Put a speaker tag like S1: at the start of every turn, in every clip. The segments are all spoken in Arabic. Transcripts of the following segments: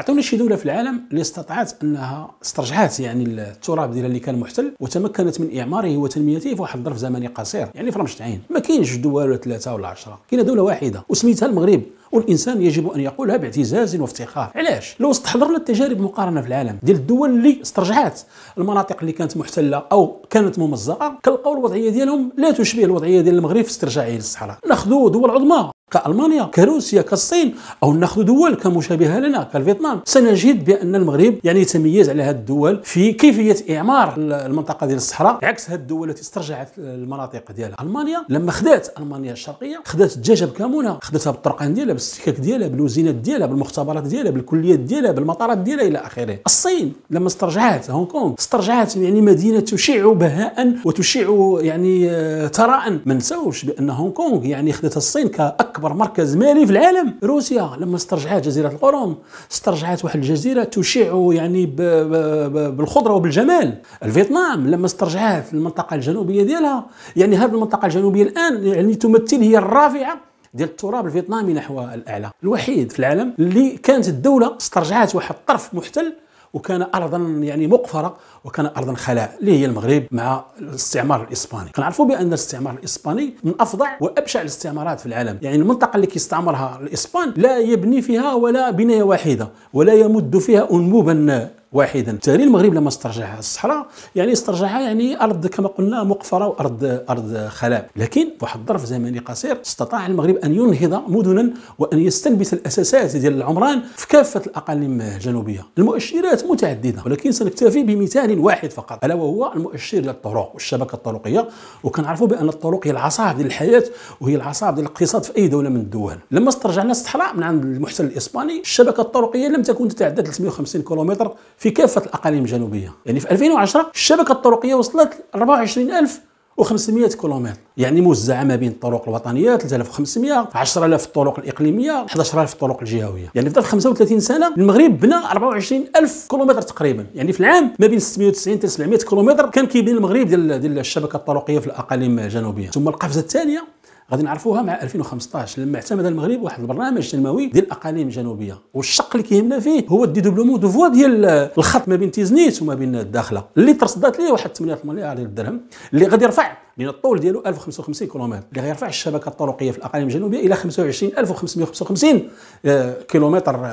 S1: عطونا شي دوله في العالم اللي استطاعت انها استرجعت يعني التراب ديالها اللي كان محتل وتمكنت من اعماره وتنميته في واحد الظرف زمني قصير يعني في رمشت عين ما كاينش دول ولا ثلاثه ولا عشره كاينه دوله واحده وسميتها المغرب والانسان يجب ان يقولها باعتزاز وافتخار علاش لو استحضرنا التجارب مقارنه في العالم ديال الدول اللي استرجعت المناطق اللي كانت محتله او كانت ممزقه كنلقاو الوضعيه ديالهم لا تشبه الوضعيه ديال المغرب في استرجاعه للصحراء ناخذوا دول عظمى كألمانيا كروسيا كالصين أو ناخذ دول كمشابهة لنا كالفيتنام سنجد بأن المغرب يعني يتميز على هذه الدول في كيفية إعمار المنطقة ديال الصحراء عكس هذه الدول التي استرجعت المناطق ديالها ألمانيا لما خدات ألمانيا الشرقية خدات الدجاجة بكامونها خداتها بالطرقان ديالها بالسكك ديالها بالوزينات ديالها بالمختبرات ديالها بالكليات ديالها بالمطارات ديالها إلى آخره الصين لما استرجعت هونغ كونغ استرجعت يعني مدينة تشع بهاء وتشع يعني ثراء آه، ما نساوش بأن هونغ كونغ يعني خدتها الصين كأكبر اكبر مركز مالي في العالم روسيا لما استرجعت جزيره القرم استرجعت واحد الجزيره تشع يعني بـ بـ بـ بالخضره وبالجمال الفيتنام لما استرجعت المنطقه الجنوبيه ديالها يعني هذه المنطقه الجنوبيه الان يعني تمثل هي الرافعه ديال التراب الفيتنامي نحو الاعلى الوحيد في العالم اللي كانت الدوله استرجعت واحد الطرف محتل وكان ارضا يعني مقفره وكان ارضا خلاء اللي هي المغرب مع الاستعمار الاسباني كنعرفوا بان الاستعمار الاسباني من افظع وابشع الاستعمارات في العالم يعني المنطقه اللي كيستعمرها الاسبان لا يبني فيها ولا بنايه واحده ولا يمد فيها انبوبا واحدا بالتالي المغرب لما استرجع الصحراء يعني استرجع يعني ارض كما قلنا مقفره وارض ارض خلاء لكن واحد الظرف زمني قصير استطاع المغرب ان ينهض مدنا وان يستنبت الاساسات ديال العمران في كافه الاقاليم الجنوبيه المؤشرات متعدده ولكن سنكتفي بمثال واحد فقط الا وهو المؤشر للطرق والشبكه الطرقيه وكنعرفوا بان الطرق هي العصا ديال الحياه وهي العصا ديال الاقتصاد في اي دوله من الدول لما استرجعنا الصحراء من عند المحتل الاسباني الشبكه الطرقيه لم تكن تتعدى 350 كيلومتر في كافه الاقاليم الجنوبيه يعني في 2010 الشبكه الطرقيه وصلت 24000 و500 كيلومتر يعني موزعه ما بين الطرق الوطنيه 3500 10000 الطرق الاقليميه 11000 الطرق الجهويه يعني في ظرف 35 سنه المغرب بنى 24000 كيلومتر تقريبا يعني في العام ما بين 690 حتى 700 كيلومتر كان كيبني المغرب ديال ديال الشبكه الطرقيه في الاقاليم الجنوبيه ثم القفزه الثانيه غادي نعرفوها مع 2015 لما اعتمد المغرب واحد البرنامج تنموي ديال الاقاليم الجنوبيه والشق اللي كيهمنا فيه هو دوبلومون دو فوا ديال الخط ما بين تيزنيت وما بين الداخله اللي ترصدات ليه واحد 8 مليار ديال الدرهم اللي غادي يرفع من الطول ديالو 1055 كيلومتر اللي غيرفع الشبكه الطرقيه في الاقاليم الجنوبيه الى 25555 آه، كيلومتر آه،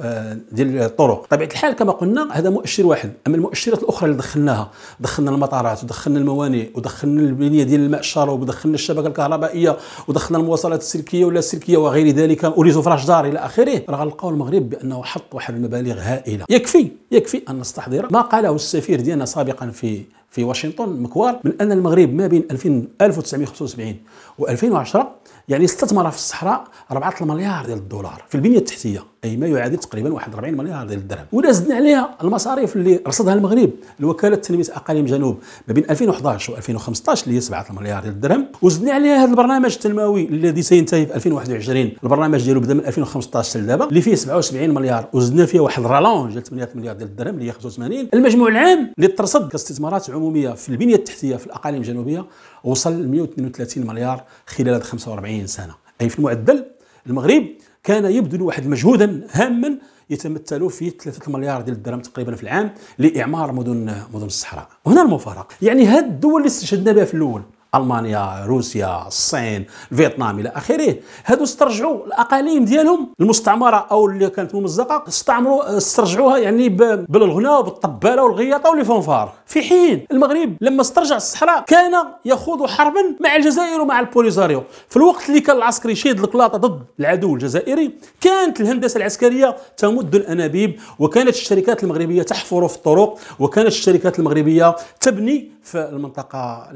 S1: آه، ديال الطرق طبيعه الحال كما قلنا هذا مؤشر واحد اما المؤشرات الاخرى اللي دخلناها دخلنا المطارات ودخلنا الموانئ ودخلنا البنيه ديال الماء الشرب ودخلنا الشبكه الكهربائيه ودخلنا المواصلات السلكيه ولا السلكيه وغير ذلك وليزوفراج دار الى اخره راه غنلقاو المغرب بانه حط واحد المبالغ هائله يكفي يكفي ان نستحضر ما قاله السفير ديالنا سابقا في في واشنطن مكوار من أن المغرب ما بين 1975 و 2010 يعني استثمر في الصحراء 4 مليار ديال الدولار في البنيه التحتيه اي ما يعادل تقريبا 41 مليار ديال الدرهم ولا زدنا عليها المصاريف اللي رصدها المغرب لوكاله تنميه اقاليم جنوب ما بين 2011 و2015 اللي هي 7 مليار ديال الدرهم وزدنا عليها هذا البرنامج التنموي الذي سينتهي في 2021 البرنامج ديالو بدا من 2015 لدابا اللي فيه 77 مليار وزدنا فيه واحد رالونج ديال 8 مليار ديال الدرهم اللي هي 85 المجموع العام اللي ترصد كاستثمارات عموميه في البنيه التحتيه في الاقاليم الجنوبيه وصل 132 مليار خلال 45 40 سنة أي في المعدل المغرب كان يبذل واحد مجهودا هاما يتمثل في 3 مليار ديال الدرهم تقريبا في العام لاعمار مدن مدن الصحراء وهنا المفارقه يعني هاد الدول اللي استشهدنا بها في الاول المانيا روسيا الصين فيتنام الى اخره هادو استرجعوا الاقاليم ديالهم المستعمره او اللي كانت ممزقه استعمروا استرجعوها يعني بالغناء وبالطباله والغياطه فونفار في حين المغرب لما استرجع الصحراء كان يخوض حربا مع الجزائر ومع البوليزاريو في الوقت اللي كان العسكري يشيد الكلاطه ضد العدو الجزائري كانت الهندسه العسكريه تمد الانابيب وكانت الشركات المغربيه تحفر في الطرق وكانت الشركات المغربيه تبني في المنطقه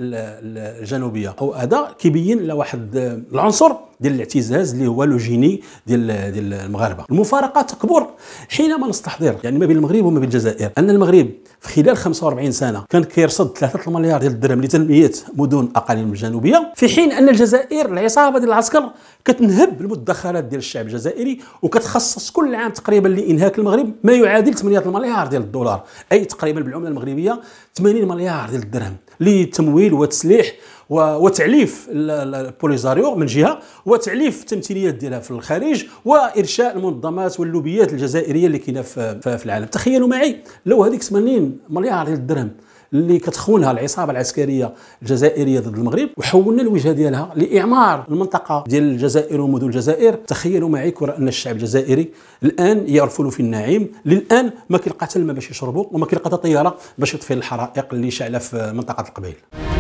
S1: او وهذا كيبين لواحد آه، العنصر ديال الاعتزاز اللي هو لو جيني ديال آه، ديال المغاربه المفارقه تكبر حينما نستحضر يعني ما بين المغرب وما بين الجزائر ان المغرب في خلال 45 سنه كان كيرصد 3 مليار ديال الدرهم لتنميه مدن اقاليم الجنوبيه في حين ان الجزائر العصابه ديال العسكر كتنهب المدخرات ديال الشعب الجزائري وكتخصص كل عام تقريبا لانهاك المغرب ما يعادل 8 مليار ديال الدولار اي تقريبا بالعمله المغربيه 80 مليار ديال الدرهم لتمويل وتسليح وتعليف البوليزاريو من جهه وتعليف التمثيليات ديالها في الخارج وارشاء المنظمات واللوبيات الجزائريه اللي كاينه في, في العالم تخيلوا معي لو هذيك 80 مليار ديال الدرهم اللي كتخونها العصابه العسكريه الجزائريه ضد المغرب وحولنا الوجهه ديالها لاعمار المنطقه ديال الجزائر ومدن الجزائر تخيلوا معي كره ان الشعب الجزائري الان يرفل في النعيم للان ما كيلقى حتى الماء باش يشربوا وما كيلقى تا طياره باش يطفي الحرائق اللي شاعله في منطقه القبيل